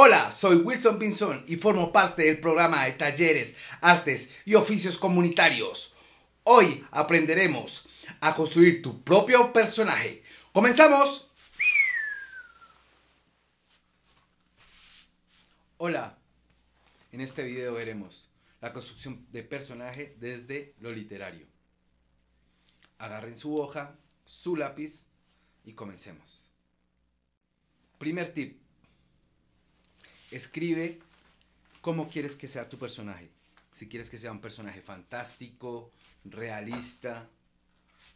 Hola, soy Wilson Pinzón y formo parte del programa de talleres, artes y oficios comunitarios. Hoy aprenderemos a construir tu propio personaje. ¡Comenzamos! Hola, en este video veremos la construcción de personaje desde lo literario. Agarren su hoja, su lápiz y comencemos. Primer tip, escribe cómo quieres que sea tu personaje. Si quieres que sea un personaje fantástico, realista,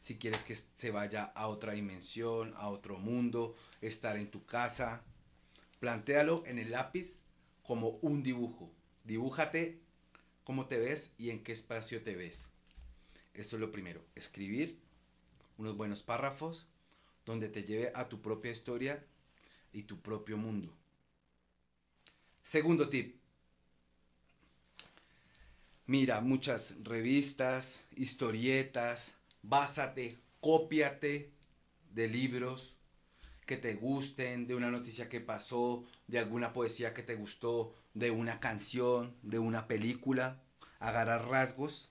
si quieres que se vaya a otra dimensión, a otro mundo, estar en tu casa. Plantéalo en el lápiz como un dibujo. Dibújate cómo te ves y en qué espacio te ves. Esto es lo primero, escribir unos buenos párrafos donde te lleve a tu propia historia y tu propio mundo. Segundo tip. Mira muchas revistas, historietas, básate, cópiate de libros que te gusten, de una noticia que pasó, de alguna poesía que te gustó, de una canción, de una película. Agarrar rasgos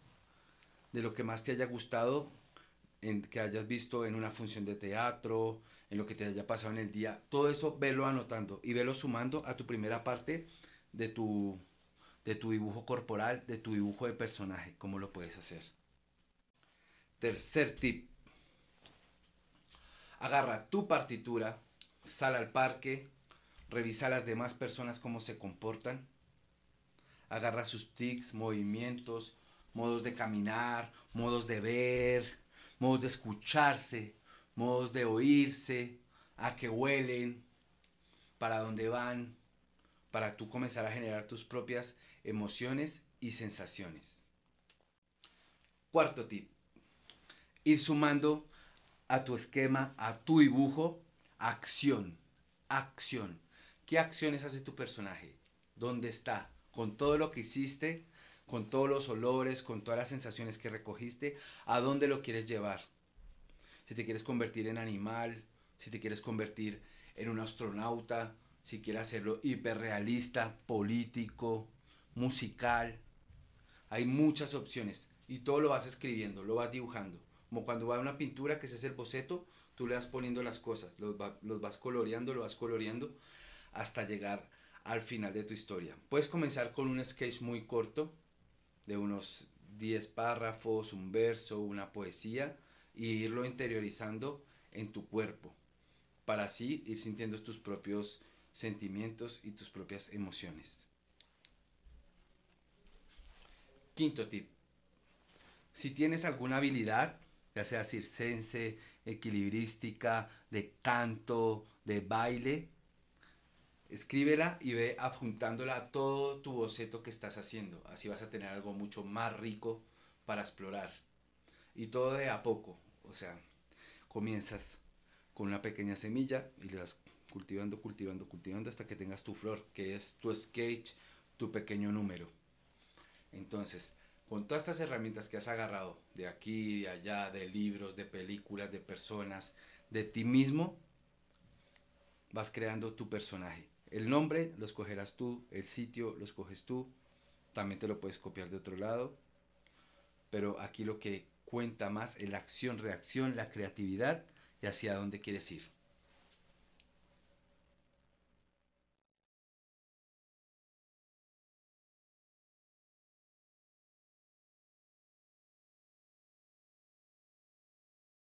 de lo que más te haya gustado en, que hayas visto en una función de teatro, en lo que te haya pasado en el día, todo eso velo anotando y velo sumando a tu primera parte de tu, de tu dibujo corporal, de tu dibujo de personaje, cómo lo puedes hacer. Tercer tip, agarra tu partitura, sal al parque, revisa a las demás personas cómo se comportan, agarra sus tics, movimientos, modos de caminar, modos de ver, modos de escucharse, modos de oírse, a que huelen, para dónde van, para tú comenzar a generar tus propias emociones y sensaciones. Cuarto tip, ir sumando a tu esquema, a tu dibujo, acción, acción. ¿Qué acciones hace tu personaje? ¿Dónde está? Con todo lo que hiciste, con todos los olores, con todas las sensaciones que recogiste, a dónde lo quieres llevar. Si te quieres convertir en animal, si te quieres convertir en un astronauta, si quieres hacerlo hiperrealista, político, musical. Hay muchas opciones y todo lo vas escribiendo, lo vas dibujando. Como cuando va a una pintura, que ese es el boceto, tú le vas poniendo las cosas, los, vas coloreando, lo vas coloreando hasta llegar al final de tu historia. Puedes comenzar con un sketch muy corto, de unos 10 párrafos, un verso, una poesía, y irlo interiorizando en tu cuerpo, para así ir sintiendo tus propios sentimientos y tus propias emociones. Quinto tip. Si tienes alguna habilidad, ya sea circense, equilibrística, de canto, de baile, escríbela y ve adjuntándola a todo tu boceto que estás haciendo. Así vas a tener algo mucho más rico para explorar. Y todo de a poco. O sea, comienzas con una pequeña semilla y las vas cultivando, cultivando, cultivando hasta que tengas tu flor, que es tu sketch, tu pequeño número. Entonces, con todas estas herramientas que has agarrado de aquí, de allá, de libros, de películas, de personas, de ti mismo, vas creando tu personaje. El nombre lo escogerás tú, el sitio lo escoges tú, también te lo puedes copiar de otro lado, pero aquí lo que cuenta más es la acción-reacción, la creatividad y hacia dónde quieres ir.